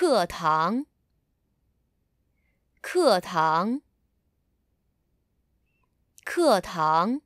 课堂，课堂，课堂。